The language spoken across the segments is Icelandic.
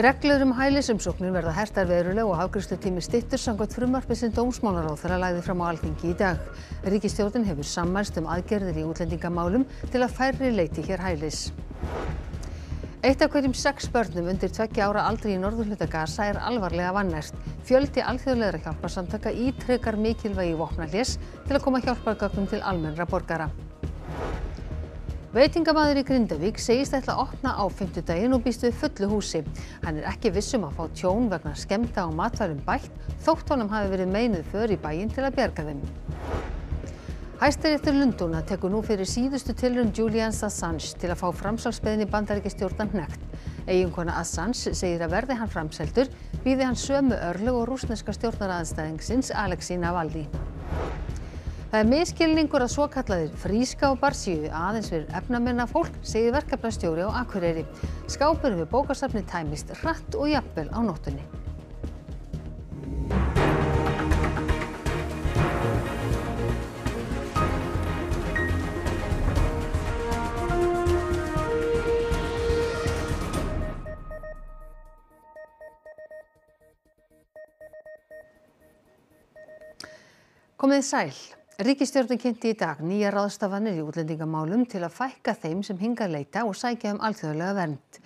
reglur um hælisumsóknir verða hertar veruleg og afgreiðslutími styttur samkvæmt frumvarpi sem dómsmálaráðherra lagði fram á Alþingi í dag. Ríkistjórnin hefur sammælst um aðgerðir í útlendingamálum til að færri leiti hér hælis. Eitt af hverjum sex börnum undir tveggja ára aldri í norðurhluta Gaza er alvarlega vannært. Fjöldi alþjóðleira hjálparsamtöka ítrekar mikilvægi vopnalés til að koma hjálpargögnum til almennra borgara veitingamaður í Grindavík segist ætla að opna á fimmtudaginn og býst við fullu húsi hann er ekki viss um að fá tjón vegna skemmda á matværum bætt þótt honum hafi verið meinuð för í bæinn til að bjarga þeim Hæstiréttur Lundúna tekur nú fyrir síðustu tilrönd Julians Assange til að fá framsalsbeðin í bandaríkistjórnan hnegt. Eginkona Assange segir að verði hann framseldur býði hann sömu örlug og rúsneska stjórnaraðanstæðingsins Alexi Navaldi það er misskilningur að svokallaðir frískápar séu aðeins fyrir efnaminna fólk segir verkefnastjóri á Akureyri skápurinn við bókasafni tæmist hratt og jafnvel á nóttunni Komið sæl. Ríkistjórnin kynnti í dag nýja ráðstafanir í útlendingamálum til að fækka þeim sem hingað leita og sækja um alþjóðlega vernd.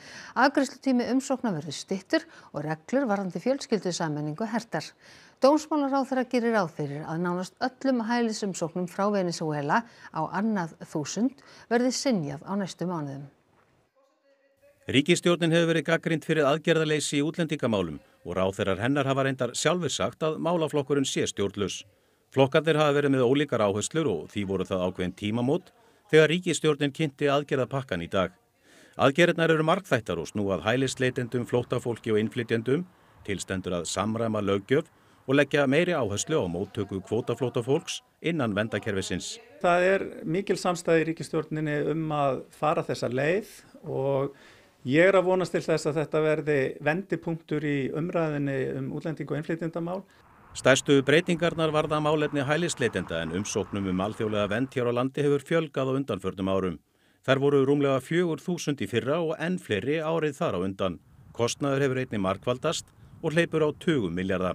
Afgriðslutími umsókna verður stittur og reglur varðandi fjölskyldu sammenningu hertar. Dómsmálaráþara gerir áþyrir að nánast öllum hælisumsóknum frá Venezuela á annað þúsund verði sinjað á næstu mánuðum. Ríkistjórnin hefur verið gaggrind fyrir aðgerðaleysi í útlendingamálum og ráþarar hennar hafa reyndar sjálfur sagt að málaflokkurinn sé stjórnlus. Flokkarnir hafa verið með ólíkar áherslur og því voru það ákveðin tímamót þegar ríkistjórnin kynnti aðgerðapakkan í dag. Aðgerðnar eru markþættar og snúað hælisleitendum, flóttafólki og innflytjendum, tilstendur að samræma lögjöf og leggja meiri áherslu á móttöku kvótaflótafólks innan vendakerfisins. Það er mikil samstæði í ríkistjórninni um að fara þessa leið og ég er að vonast til þess að þetta verði vendipunktur í umræðinni um útlending og innflytjendamál. Stærstu breytingarnar varða málefni hælisleitenda en umsóknum um alþjóðlega vend hér á landi hefur fjölgað á undanförnum árum. Þær voru rúmlega 4.000 í fyrra og enn fleiri árið þar á undan. Kostnaður hefur einni markvaldast og hleypur á 20 miljardar.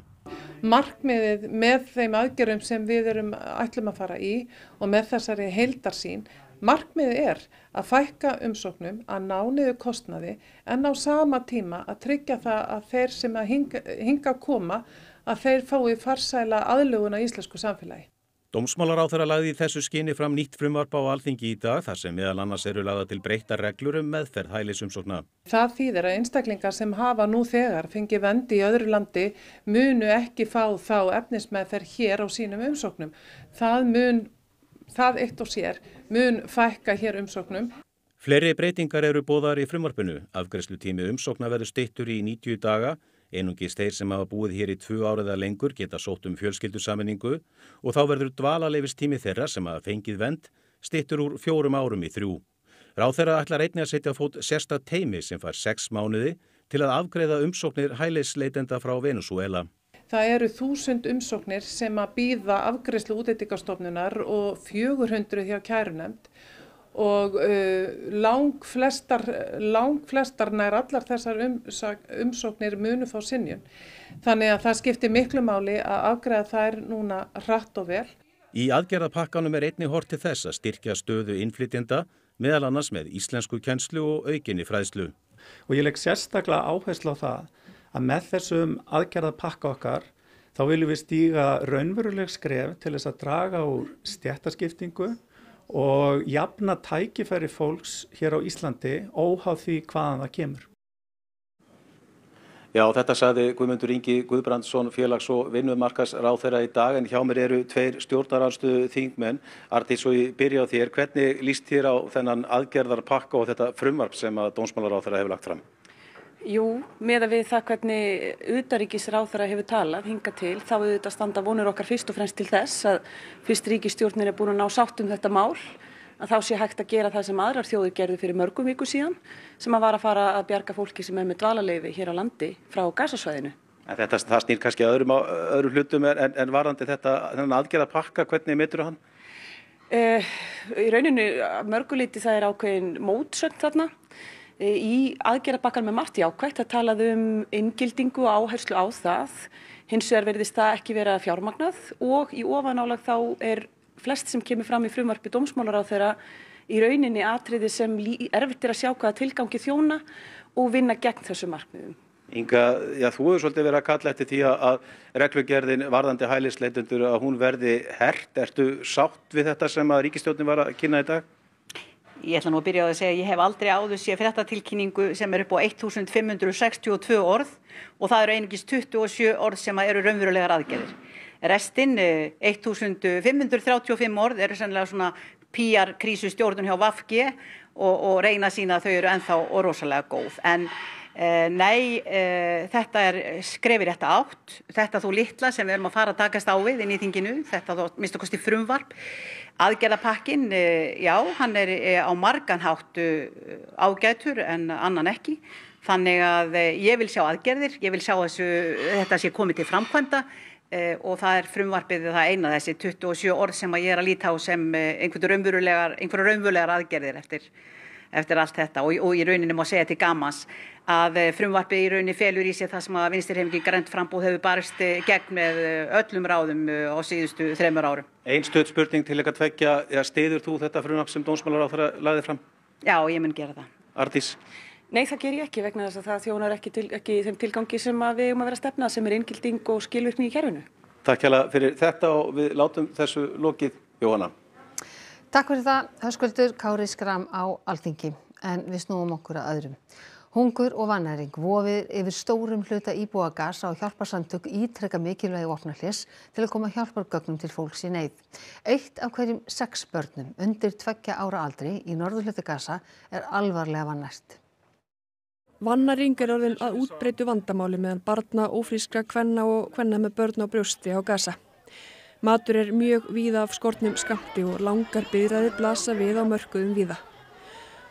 Markmiðið með þeim aðgjörum sem við erum ætlum að fara í og með þessari heildarsín, markmiðið er að fækka umsóknum að ná niður kostnaði en á sama tíma að tryggja það að þeir sem að hinga, hinga koma að þeir fái farsæla aðluguna í íslensku samfélagi. Dómsmálar á þeirra lagði í þessu skinni fram nýtt frumvarp á alþingi í dag þar sem meðal annars eru lagða til breyta reglur um meðferð hælisumsókna. Það þýðir að einstaklingar sem hafa nú þegar fengi vendi í öðru landi munu ekki fá þá efnismeðferð hér á sínum umsóknum. Það mun, það eitt og sér, mun fækka hér umsóknum. Fleiri breytingar eru bóðar í frumvarpinu. Afgreslutími umsókna verður stittur í 90 daga Einungis þeir sem hafa búið hér í tvu áriða lengur geta sótt um fjölskyldusaminningu og þá verður dvalaleivistími þeirra sem hafa fengið vend stittur úr fjórum árum í þrjú. Ráð þeirra ætlar einni að setja fót sérsta teimi sem far sex mánuði til að afgreða umsóknir hæleisleitenda frá Venezuela. Það eru þúsund umsóknir sem að býða afgreðslu útættikastofnunar og 400 hjá kærunemt og uh, langflestar, langflestar nær allar þessar umsóknir munu fá sinjun. Þannig að það skiptir miklu máli að afgreða þær núna hratt og vel. Í aðgerðapakkanum er einni hort til þess að styrkja stöðu innflytjenda meðal annars með íslensku kjenslu og aukinni fræðslu. Og ég legg sérstaklega áherslu á það að með þessum aðgerðapakka okkar þá viljum við stíga raunveruleg skref til þess að draga úr stjættaskiptingu og jafna tækifæri fólks hér á Íslandi óháð því hvaðan það kemur. Já, þetta saði Guðmundur Ingi Guðbrandsson félags- og vinnumarkas ráþeira í dag en hjá mér eru tveir stjórnaranstöðu þingmenn. Artís, svo ég byrja á þér. Hvernig líst þér á þennan aðgerðarpakka og þetta frumvarp sem að dónsmálaráþeira hefur lagt fram? Jú, með að við það hvernig utaríkisráþara hefur talað hinga til, þá hefur þetta standa vonur okkar fyrst og fremst til þess að fyrst ríkistjórnir er búin að ná sátt um þetta mál að þá sé hægt að gera það sem aðrar þjóður gerði fyrir mörgum viku síðan sem að vara að fara að bjarga fólki sem er með dvalaleifi hér á landi frá gasasvæðinu. Þetta, það snýr kannski að öðrum, öðrum hlutum en, en varandi þetta aðgerða pakka, hvernig mittur hann? Eh, í rauninu mörgulíti það er ákveðin mótsönd þarna Eh, í aðgerðabakkan með margt jákvægt að talaðu um inngildingu og áherslu á það, hins vegar verðist það ekki vera fjármagnað og í ofanálag þá er flest sem kemur fram í frumvarpi dómsmálar á þeirra í rauninni atriði sem erfitt er að sjá hvaða tilgangi þjóna og vinna gegn þessu markmiðum. Inga, já, þú hefur svolítið verið að kalla eftir því að reglugerðin varðandi hælisleitundur að hún verði hert. Ertu sátt við þetta sem að ríkistjónin var að kynna í dag? Ég ætla nú að byrja á að segja að ég hef aldrei áður séð fréttatilkynningu sem er upp á 1562 orð og það eru einungis 27 orð sem eru raunverulegar aðgerðir. Restinn, eh, 1535 orð, eru sannlega svona PR krísustjórnum hjá Vafgi og, og reyna sína að þau eru enþá rosalega góð. En eh, nei, eh, þetta er skrefir þetta átt, þetta þú litla sem við erum að fara að takast á við inn í þinginu, þetta þú minnst okkar stíð frumvarp. Aðgerðapakkin, eh, já, hann er eh, á marganháttu eh, ágætur en annan ekki. Þannig að ég vil sjá aðgerðir, ég vil sjá þessu, þetta sé komið til framkvæmda og það er frumvarpið það eina þessi 27 orð sem að ég er að líta á sem einhverju raunverulegar, einhverju raunverulegar aðgerðir eftir eftir allt þetta og, og í rauninni má segja til gamans að eh, frumvarpið í rauninni felur í sig það sem að vinstirhefningi grænt frambúð hefur barist eh, gegn með eh, öllum ráðum á síðustu þreymur árum. Einn stöð spurning til eitthvað tveggja, stiður þú þetta frumvarp sem dónsmálar á það laðið fram? Já, ég mun gera það. Artís? Nei, það ger ég ekki vegna þess að það þjónar ekki, til, ekki þeim tilgangi sem við um að vera að stefna sem er inngilding og skilvirkni í kervinu. Takk hjá það fyrir þetta og við látum þessu lokið, Jóhanna. Takk fyrir það, höskuldur Kári Skram á Alþingi. En við snúum okkur að öðrum. Hungur og vannæring vofið yfir stórum hluta íbúa gas á hjálparsamtök ítrekka mikilvægi opnarlis til að koma hjálpargögnum til fólks í neyð. Eitt af hverjum sex börnum undir tveggja ára aldri í norðurhluta gasa er alvarlega vannært. Vannæring er orðin að útbreytu vandamáli meðan barna, ofríska, kvenna og kvenna með börn á brjósti á gasa matur er mjög víða af skornum skammti og langar biðraðir blasa við á mörkuðum víða.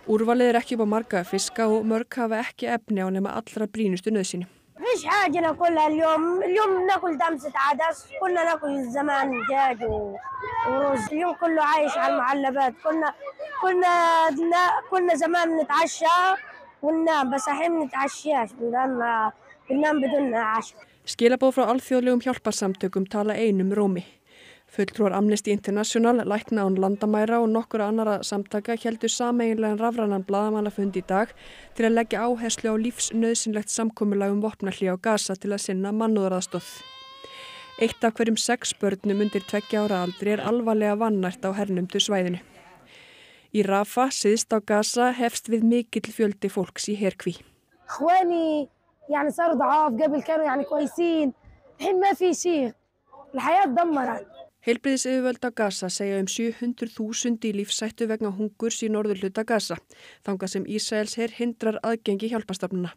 Úrvalið er ekki upp á marga fiska og mörg hafa ekki efni á nema allra brínustu nöðsyni. مش حاجة ناكلها اليوم اليوم ناكل دمسة عدس كنا ناكل زمان دجاج ورز اليوم كله عايش على المعلبات كنا كنا كنا زمان نتعشى وننام بس الحين ما نتعشاش بننام بدون عشاء Skilabóð frá alþjóðlegum hjálparsamtökum tala einum rómi. Fulltrúar Amnesty International, Lækna án landamæra og nokkura annara samtaka heldur sameiginlegan rafrannan bladamannafund í dag til að leggja áherslu á lífsnauðsynlegt samkominnlagum vopnalli á gasa til að sinna mannúðaraðstóð. Eitt af hverjum sex börnum undir tveggja ára aldri er alvarlega vannært á hernumdu svæðinu. Í Rafa, siðst á gasa, hefst við mikill fjöldi fólks í herkvi. Hvani, ég særða af, gefil kannu, ég kvæsín, hinn með fyrir síg, hægjað dammarað. Heilbriðisyfirvöld á Gaza segja um 700.000 í lífsættu vegna hungurs í norðurluta Gaza, þanga sem Ísæls herr hindrar aðgengi hjálpastafnuna.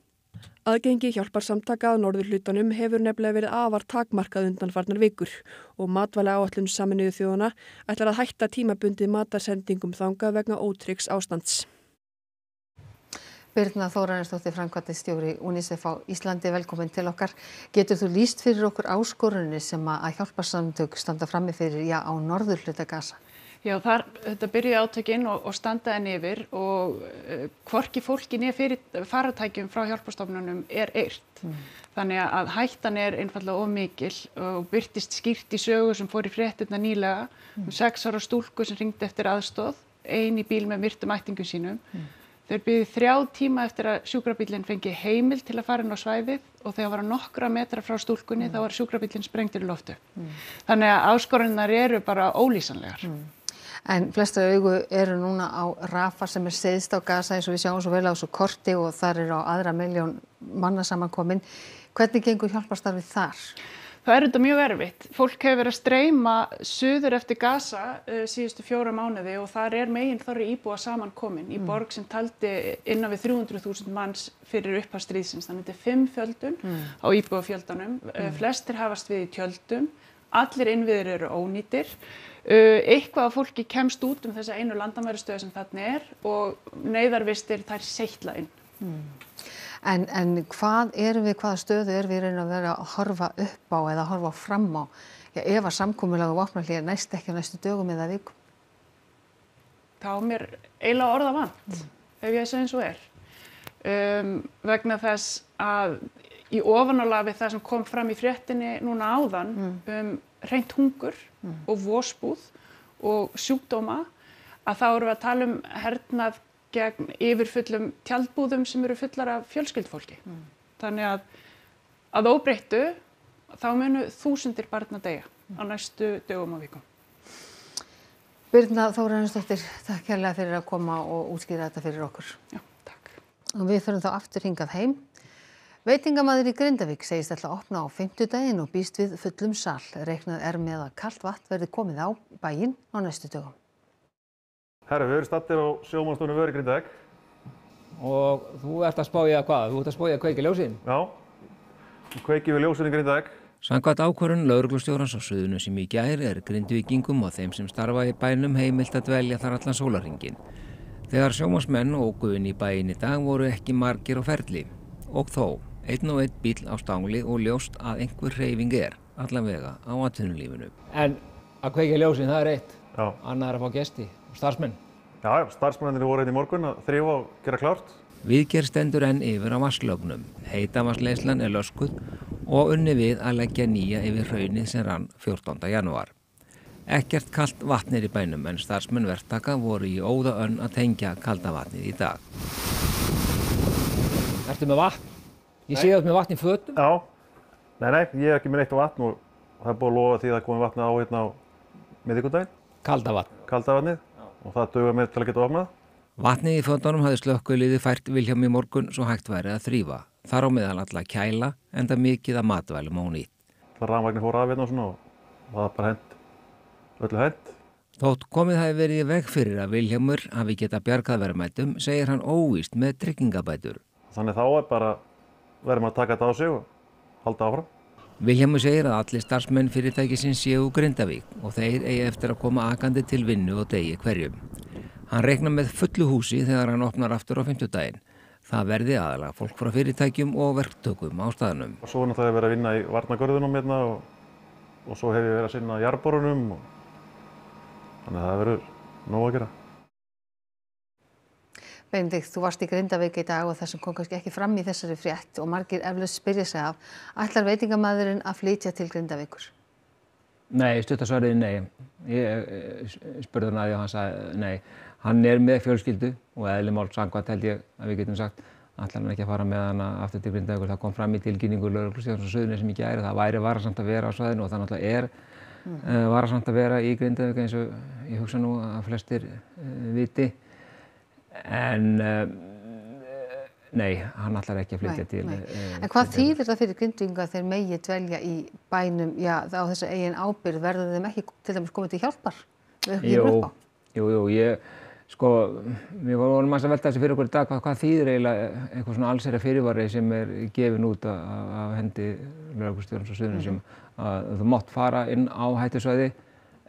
Aðgengi hjálparsamtaka að norðurlutanum hefur nefnilega verið afar takmarkað undanfarnar vikur og matvæla áallun saminuðu þjóðana ætlar að hætta tímabundi matarsendingum þanga vegna ótryggs ástands. Birna Þórarinsdóttir framkvæmtistjóri UNICEF á Íslandi, velkomin til okkar. Getur þú líst fyrir okkur áskorunni sem að hjálparsamtök standa frammi fyrir já á norðurluta gasa? Já, þar, þetta byrja átökinn og, og standaðin yfir og uh, hvorki fólki nýja fyrir faratækjum frá hjálpastofnunum er eirt. Mm. Þannig að hættan er einfallega ómikil og byrtist skýrt í sögu sem fór í fréttina nýlega mm. um sex ára stúlku sem ringdi eftir aðstóð, ein í bíl með myrtum ættingum sínum. Mm. Þeir biðið þrjá tíma eftir að sjúkrabílinn fengi heimil til að fara inn á svæðið og þegar það var nokkra metra frá stúlkunni mm. þá var sjúkrabílinn sprengtur í loftu. Mm. Þannig að áskorunar eru bara ólýsanlegar. Mm. En flesta augu eru núna á Rafa sem er seðst á Gaza eins og við sjáum svo vel á svo korti og þar eru á aðra miljón manna samankominn. Hvernig gengur hjálparstarfið þar? þá er þetta mjög erfitt. Fólk hefur verið að streyma söður eftir Gaza uh, síðustu fjóra mánuði og þar er meginn þorri íbúa samankomin mm. í borg sem taldi innan við 300.000 manns fyrir upphastríðsins. Þannig að þetta er fimm fjöldun mm. á íbúafjöldanum. Eh, mm. Flestir hafast við í tjöldum, allir innviðir eru ónýtir. Uh, eitthvað að fólki kemst út um þessa einu landamæri stöð sem þarna er og neyðarvistir þær seittla inn. Mm en, en hvað erum við, hvaða stöðu erum við að vera að horfa upp á eða að horfa fram á Já, ef að samkúmulega um vopnarlýja næst ekki næstu dögum eða vikum? Þá mér eiginlega orða vant mm. ef ég þessu eins og er um, vegna þess að í ofanalafi það sem kom fram í fréttinni núna áðan mm. um reynt hungur mm. og vósbúð og sjúkdóma að þá eru við að tala um hernað gegn yfirfullum tjaldbúðum sem eru fullar af fjölskyldfólki. Mm. Þannig að að óbreyttu þá munu þúsundir barna degja mm. á næstu dögum og vikum. Birna Þóraðarsdóttir, takk kærlega fyrir að koma og útskýra þetta fyrir okkur. Já, takk. Og við fyrir þá aftur hingað heim. Veitingamæður í Grindavík segist alltaf að opna á fymtudaginn og býst við fullum sall. Reknað er með að kallt vatn verði komið á bæinn á næstu dögum. Herru, við erum stattir á sjómanstofnum Vörgrindag. Og þú ert að spája hvað? Þú ert að spája að kveiki ljósin? Já, kveiki við ljósin í Grindag. Sankvært ákvarðun lauruglustjórans á söðunum sem í gæri er grindvíkingum og þeim sem starfa í bænum heimilt að dvelja þar allan sólaringin. Þegar sjómansmenn og guðin í bæin í dag voru ekki margir og ferli. Og þó, einn og einn bíl á stangli og ljóst að einhver reyfing er, allavega á atvinnulífinu. En að kveiki ljósin, það er eitt. Já. Annar að fá gesti starfsmenn. Já, já, starfsmennir voru hérna í morgun að þrjúa og gera klárt. Viðgerð stendur enn yfir á vasklögnum. Heitavassleislan er löskuð og unni við að leggja nýja yfir raunni sem rann 14. janúar. Ekkert kallt vatnir í bænum en starfsmenn verktaka voru í óða önn að tengja kallta vatnið í dag. Ertu með vatn? Ég sé að þú ert með vatn í fötum. Já, nei, nei, ég er ekki með neitt á vatn og það er búin að lofa því að það komi vatna á hérna á miðvíkundaginn. Kalda vatn. Kalda vatnið og það dögum við til að geta ofnað. Vatnið í fötunum hafði slökkuliði fært Viljám í morgun svo hægt værið að þrýfa. Þar á meðal alla kæla en það mikið að matvælum á nýtt. Það rannvagnir fór af hérna og svona og það bara hend, öllu hend. Þótt komið hafi verið í veg fyrir að Viljámur hafi geta bjargað verðmættum segir hann óvíst með tryggingabætur. Þannig þá er bara verðum að taka þetta á sig og halda áfram. Viljámi segir að allir starfsmenn fyrirtækisins séu Grindavík og þeir eigi eftir að koma akandi til vinnu og degi hverjum. Hann reikna með fullu húsi þegar hann opnar aftur á fymtudaginn. Það verði aðalega fólk frá fyrirtækjum og verktökum á staðnum. Og svo náttúrulega hef ég verið að vinna í varnagörðunum hérna og, og svo hef ég verið að sinna í jarborunum og þannig að það verður nóg að gera. Benedikt, þú varst í Grindavík í dag og það sem kom kannski ekki fram í þessari frétt og margir eflaust spyrja sig af, ætlar veitingamæðurinn að flytja til Grindavíkur? Nei, stuttasvariði nei. Ég eh, spurði hann að því og hann sagði nei. Hann er með fjölskyldu og eðli mál sangvært held ég að við getum sagt ætlar hann ekki að fara með hann aftur til Grindavíkur. Það kom fram í tilkynningu Lörglustjáns og Suðunir sem ekki æri. Það væri varasamt að vera á svæðinu og það náttúrulega er mm. Eh, varasamt að vera í Grindavík eins og ég hugsa nú að flestir eh, viti en eh, nei, hann ætlar ekki að flytja til eh, En hvað þýðir það fyrir grindvinga þegar megi dvelja í bænum, já, á þessa eigin ábyrð verður þeim ekki til dæmis komið til hjálpar? Jú, jú, jú, ég Sko, við vorum að velta þessi fyrir okkur í dag, hvað, hvað þýðir eiginlega eh, eitthvað svona allsera fyrirvarri sem er gefin út af hendi Ljóðarkustjórnum svo suðunum sem mhm. að þú mátt fara inn á hættisvæði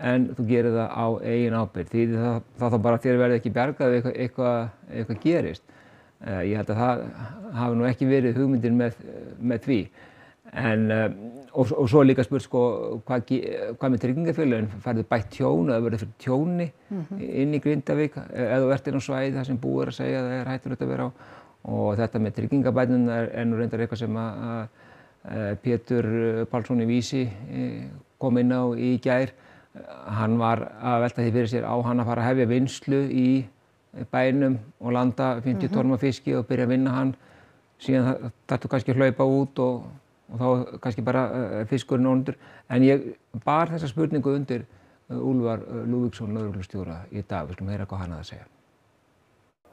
en þú gerir það á eigin ábyrg því það, það þá bara þér verði ekki bjargað ef eitthvað, eitthvað, eitthvað gerist eh, ég held að það hafi nú ekki verið hugmyndin með, með því en eh, og, og svo líka spurt sko hvað, hvað með tryggingafélagin færðu bætt tjónu eða verður fyrir tjóni mm -hmm. inn í Grindavík eða eh, verður inn á svæði þar sem búið er að segja að það er hættur þetta að vera á og þetta með tryggingabænum er ennur reyndar eitthvað sem að Pétur Pálssoni Vísi kom inn á í gær hann var að velta því fyrir sér á hann að fara að hefja vinslu í bænum og landa 50 mhm. tónum af fiski og byrja að vinna hann síðan þarf þú kannski að hlaupa út og, og þá kannski bara eh, fiskurinn undur en ég bar þessa spurningu undir eh, Úlvar eh, Lúvíksson, lauruglustjóra í dag, við skulum heyra hvað hann að segja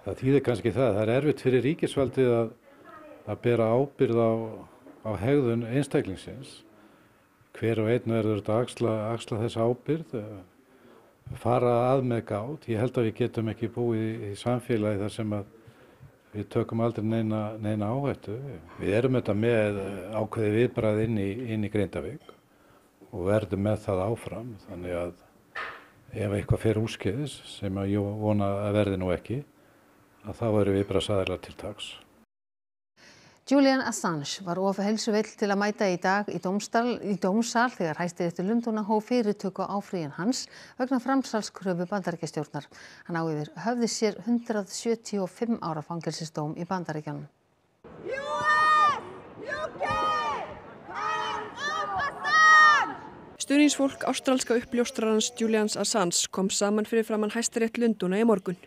Það týðir kannski það það er erfitt fyrir ríkisfaldið að að bera ábyrð á, á hegðun einstaklingsins hver og einn verður að axla, axla þessa ábyrgð, eh, fara að með gát. Ég held að við getum ekki búið í, í samfélagi þar sem að við tökum aldrei neina, neina áhættu. Við erum þetta með eh, ákveði viðbræð inn í, í Grindavík og verðum með það áfram. Þannig að ef eitthvað fer úrskeiðis sem ég vona að verði nú ekki, að þá eru viðbræðsæðilega til taks. Julian Assange var of helsuvill til að mæta í dag í, dómstal, í dómsal þegar hæstir eftir Lundúna hó fyrirtöku áfríin hans vegna framsalskröfu bandaríkjastjórnar. Hann á yfir höfði sér 175 ára fangilsistóm í bandaríkjanum. Stuðningsfólk ástrálska uppljóstrarans Julian Assange kom saman fyrir framann hæstir eftir Lundúna í morgun.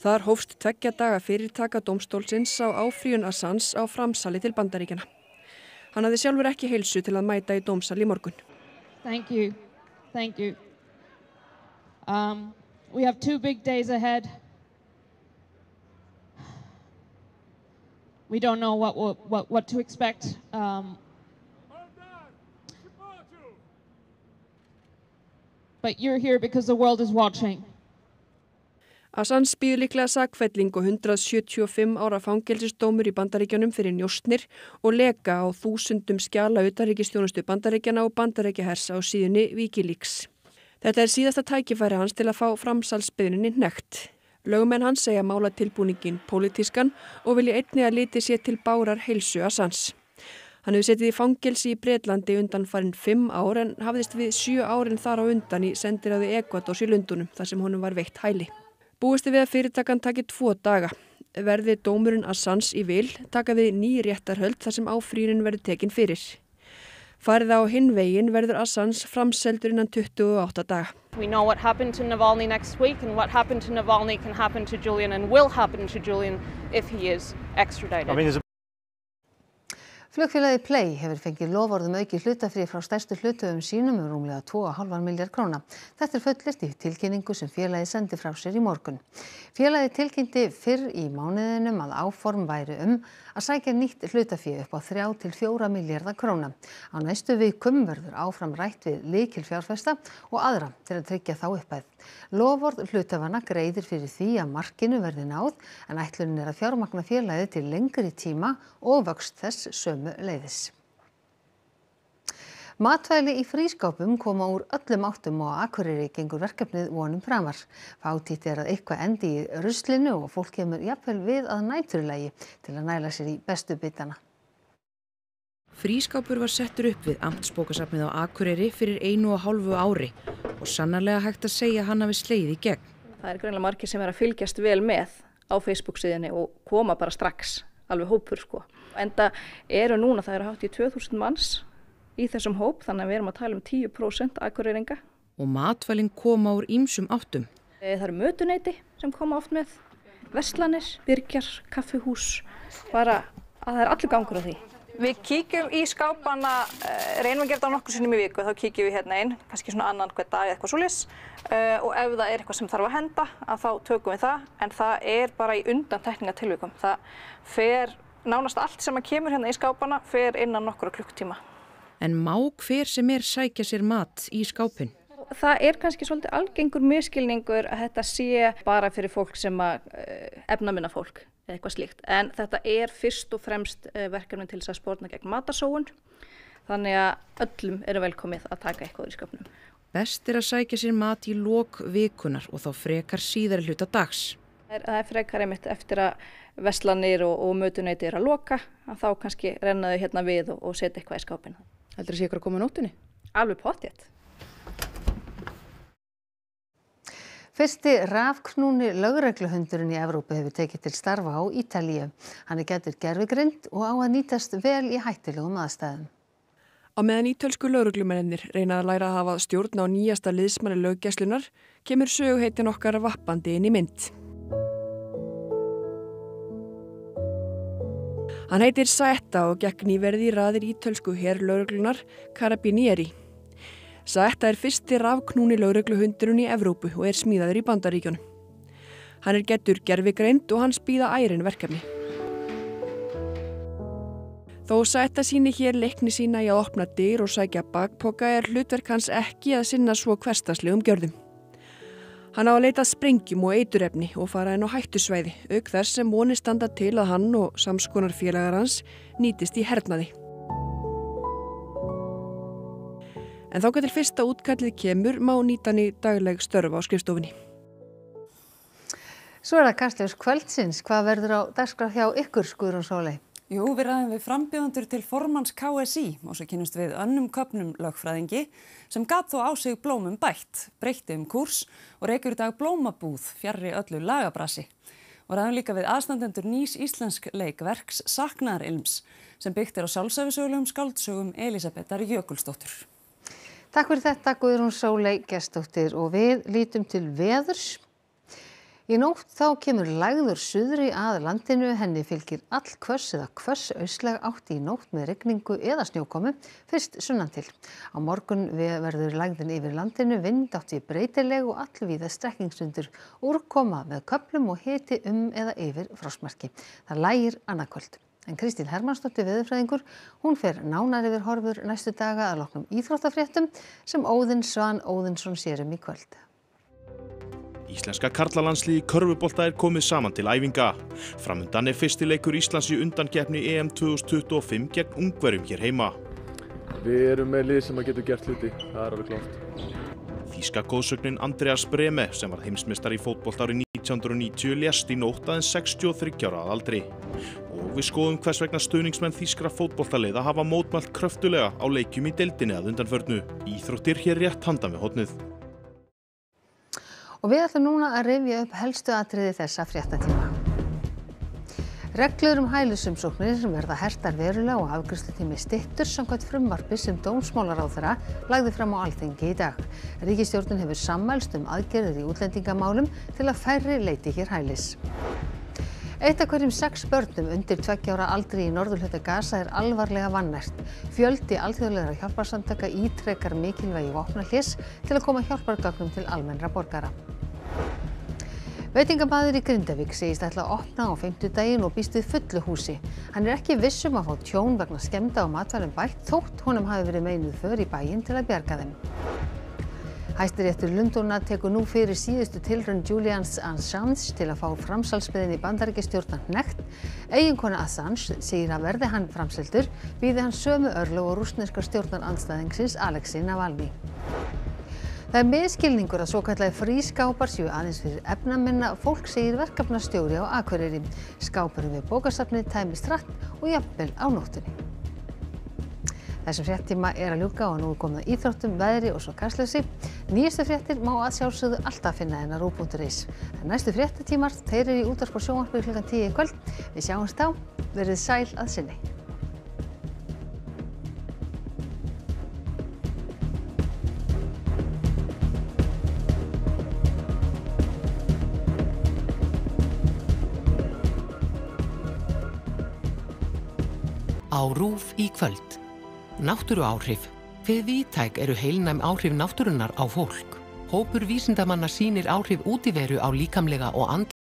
þar hófst tveggja daga fyrirtaka dómstólsins á áfríun á framsali til Bandaríkjana. Hann hafði sjálfur ekki heilsu til að mæta í dómsal í morgun. Thank you. Thank you. Um, we have two big days ahead. We don't know what, what, what to expect. Um, but you're here because the world is watching. Assange býður líklega sakfælling og 175 ára fangelsisdómur í bandaríkjanum fyrir njóstnir og leka á þúsundum skjala utanríkistjónustu bandaríkjana og bandaríkjahers á síðunni Wikileaks. Þetta er síðasta tækifæri hans til að fá framsalsbyðinni nekt. Lögumenn hans segja mála tilbúningin pólitískan og vilja einni að liti sér til bárar heilsu Assange. Hann hefur setið í fangelsi í Breitlandi undan farin fimm ár en hafðist við sjö árin þar á undan í sendiráði Ekvators í Lundunum þar sem honum var veikt hæli. Búist er við að fyrirtakan taki tvo daga. Verði dómurinn Assans í vil taka við ný réttarhöld þar sem áfrýrin verður tekin fyrir. Farið á hinn vegin verður Assans framseldur innan 28 daga. We know what happened to Navalny next week and what happened to Navalny can happen to Julian and will happen to Julian if he is extradited. I mean, there's flugfélagið Play hefur fengið loforð um aukið hlutafé frá stærstu hluthöfum sínum um rúmlega 2,5 miljard króna. Þetta er fullirt í tilkynningu sem félagið sendi frá sér í morgun. Félagið tilkynnti fyrr í mánuðinum að áform væri um að sækja nýtt hlutafé upp á 3-4 miljardar króna. Á næstu vikum verður áfram rætt við likil fjárfesta og aðra til að tryggja þá uppæð. Loforð hlutafana greiðir fyrir því að markinu verði náð en ætlunin er að fjármagna félagið til lengri tíma og vöxt þess söm sömuleiðis. Matvæli í frískápum koma úr öllum áttum og akkurýri gengur verkefnið vonum framar. Fátítt er að eitthvað endi í ruslinu og fólk kemur jafnvel við að nætturlægi til að næla sér í bestu bitana. Frískápur var settur upp við amtsbókasafnið á akkurýri fyrir einu og hálfu ári og sannarlega hægt að segja hann að við sleiði í gegn. Það er greinlega margir sem er að fylgjast vel með á Facebook síðinni og koma bara strax, alveg hópur sko. Enda eru núna, það eru hátt í 2000 manns í þessum hóp, þannig að við erum að tala um 10% akureyringa. Og matvælinn koma úr ýmsum áttum. Eh, það eru mötuneyti sem koma oft með, verslanir, virkjar, kaffihús, bara að það er allir gangur á því. Við kíkjum í skápana, eh, reynum að gera þetta á nokkur sinnum í viku, þá kíkjum við hérna einn, kannski svona annan hver dag eða eitthvað svo lis eh, og ef það er eitthvað sem þarf að henda að þá tökum við það en það er bara í undan tekningatilvikum. Það fer nánast allt sem að kemur hérna í skápana fer innan nokkru klukktíma. En má hver sem er sækja sér mat í skápin? Það er kannski svolítið algengur miskilningur að þetta sé bara fyrir fólk sem að eh, efna minna fólk eða eitthvað slíkt. En þetta er fyrst og fremst eh, verkefni til þess að spórna gegn matasóun. Þannig að öllum eru velkomið að taka eitthvað í sköpnum. Best er að sækja sér mat í lók vikunar og þá frekar síðar hluta dags. Það er frekar einmitt eftir að veslanir og, og mötuneyti eru að loka að þá kannski rennaðu hérna við og, og setja eitthvað í skápin. Heldur það sé ykkur að koma á nótunni? Alveg pottjætt. Fyrsti rafknúni lögregluhundurinn í Evrópu hefur tekið til starfa á Ítalíu. Hann er getur gerfugrind og á að nýtast vel í hættilegum aðstæðum. Á meðan ítölsku lauruglumennir reynaði að læra að hafa stjórn á nýjasta liðsmanni löggjæslunar kemur söguheitin okkar vappandi inn í mynd. Hann heitir Saetta og gekk nýverði raðir ítölsku herrlauruglunar Karabinieri. Saetta er fyrsti rafknúni laurugluhundurinn í Evrópu og er smíðaður í bandaríkjónum. Hann er getur gerfigreind og hann spýða ærin verkefni. Þó Saetta síni hér leikni sína í að opna dyr og sækja bakpoka er hlutverk hans ekki að sinna svo hverstaslegum gjörðum. Hann á að leita sprengjum og eiturefni og fara inn á hættusvæði, auk þess sem voni standa til að hann og samskonar félagar hans nýtist í hernaði. En þá getur fyrsta útkallið kemur má nýtan í dagleg störfa á skrifstofinni. Svo er það Kastljós Kvöldsins. Hvað verður á dagskráð hjá ykkur, Skurður og Sólei? Jú, við ræðum við frambjöðandur til formans KSI og svo kynast við önnum köpnum lögfræðingi sem gatt þó á sig blómum bætt, breytti um kurs og reykjur í dag blómabúð fjarrri öllu lagabrasi. Og ræðum líka við aðstandendur nýs íslensk leikverks Saknarilms sem byggt er á sálsæfisögulegum skaldsögum Elisabetar Jökulsdóttur. Takk fyrir þetta Guðrún Sólei, gestóttir og við lítum til veðurs í nótt þá kemur lægður suðri að landinu henni fylgir allhvöss eða hvöss austlæg átt í nótt með regningu eða snjókomu fyrst sunnan til. Á morgun verður lægðin yfir landinu vind átt í breytileg og allvíða strekkingsundur úrkoma með köplum og hiti um eða yfir frásmarki. Það lægir annarkvöld. En Kristín Hermannsdóttir viðurfræðingur, hún fer nánar yfir horfur næstu daga að loknum íþróttafréttum sem Óðins Svan Óðinsson sérum í kvöld. Íslenska karlalandsliði körfubolta er komið saman til æfinga. Framundan er fyrstileikur Íslands í undankeppni EM 2025 gegn ungverjum hér heima. Við erum með lið sem að geta gert hluti, það er alveg klátt. Þíska góðsögnin Andreas Breme sem var heimsmystar í fótbolta árið 1990 lest í nótaðin 63 ára að aldri. Og við skoðum hvers vegna stöuningsmenn Þískra fótboltaliða hafa mótmælt kröftulega á leikjum í deildinni að undanförnu. Íþróttir hér rétt handan við hotnuð og við ætlum núna að rifja upp helstu atriði þessa fréttatíma. Reglur um hælisumsóknir verða hertar verulega og afgriðslutími stittur samkvæmt frumvarpi sem dómsmálaráþara lagði fram á alþengi í dag. Ríkistjórnun hefur sammælst um aðgerðir í útlendingamálum til að færri leiti hér hælis. Eitt af hverjum sex börnum undir tveggjára aldri í norðulhjöta Gaza er alvarlega vannert. Fjöldi alþjóðleira hjálparsamtaka ítrekar mikilvægi vopnahlis til að koma hjálpargagnum til almennra borgara veitingamaður í Grindavík segist ætla að opna á fimmtudaginn og býst við fullu húsi. Hann er ekki viss um að fá tjón vegna skemda á matvælum bætt þótt honum hafi verið meinuð för í bæinn til að bjarga þeim. Hæstiréttur Lundóna tekur nú fyrir síðustu tilrönn Julians Assange til að fá framsalsmiðin í bandarækistjórnan nekt. Eiginkona Assange segir að verði hann framseldur býði hann sömu örlu og rúsneskar stjórnan andstæðingsins Alexei Navalny það er misskilningur að svokallaðir frískápar séu aðeins fyrir efnaminna fólk segir verkefnastjóri á Akureyri skápurinn við bókasafnið tæmist hratt og jafnvel á nóttunni Þessum fréttíma er að ljúka og nú er komið að íþróttum, veðri og svo kastlösi. Nýjastu fréttir má að sjálfsögðu alltaf finna hérna en að rú.is. Næstu fréttatímar, þeir eru í útarspór sjónvarpið kl. 10 í kvöld. Við sjáumst á, verið sæl að sinni. á rúf í kvöld. Náttúru áhrif. Fyrir výtæk eru heilnæm áhrif náttúrunar á fólk. Hópur vísindamanna sínir áhrif útiveru á líkamlega og andlega